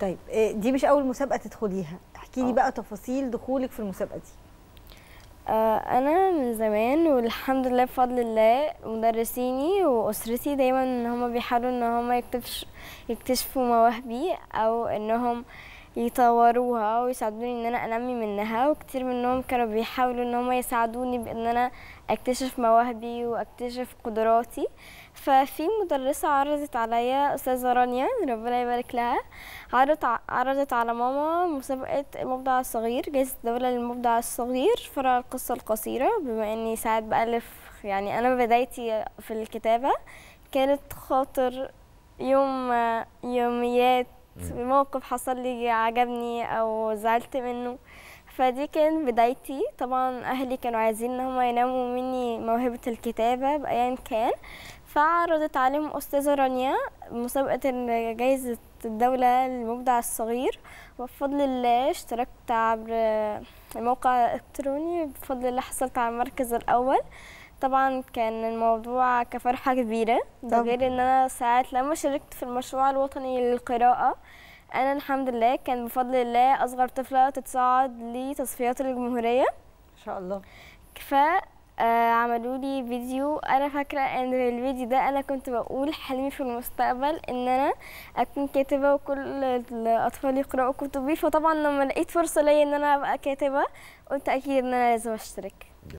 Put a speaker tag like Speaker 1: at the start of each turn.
Speaker 1: طيب آه، دي مش اول مسابقه تدخليها احكي لي آه. بقى تفاصيل دخولك في المسابقه دي آه، انا من زمان والحمد لله بفضل الله مدرسيني واسرتي دايما ان هم بيحاولوا ان هم يكتشفوا مواهبي او انهم يطوروها ويساعدوني ان انا انمي منها وكتير منهم كانوا بيحاولوا ان هم يساعدوني بان انا اكتشف مواهبي واكتشف قدراتي ففي مدرسة عرضت عليا أستاذة رانيا ربنا يبارك لها عرضت عرضت على ماما مسابقة المبدع الصغير جائزة الدولة للمبدع الصغير فرع القصة القصيرة بما إني ساعات بألف يعني أنا بدايتي في الكتابة كانت خاطر يوم يوميات موقف حصل لي عجبني او زعلت منه فدي كانت بدايتي طبعا اهلي كانوا عايزين ان هم يناموا مني موهبه الكتابه بايا كان فعرضت عليهم استاذه رانيا مسابقه جائزه الدوله للمبدع الصغير وبفضل الله اشتركت عبر الموقع الالكتروني بفضل الله حصلت على المركز الاول طبعا كان الموضوع كفرحة كبيرة ده غير ان انا ساعات لما شاركت في المشروع الوطني للقراءة انا الحمد لله كان بفضل الله اصغر طفلة تتصعد لتصفيات الجمهورية ان شاء الله ف آه، عملوا لي فيديو انا فاكره ان الفيديو ده انا كنت بقول حلمي في المستقبل ان انا اكون كاتبه وكل الاطفال يقراوا كتبي فطبعا لما لقيت فرصه ليا ان انا ابقى كاتبه قلت اكيد ان انا لازم اشترك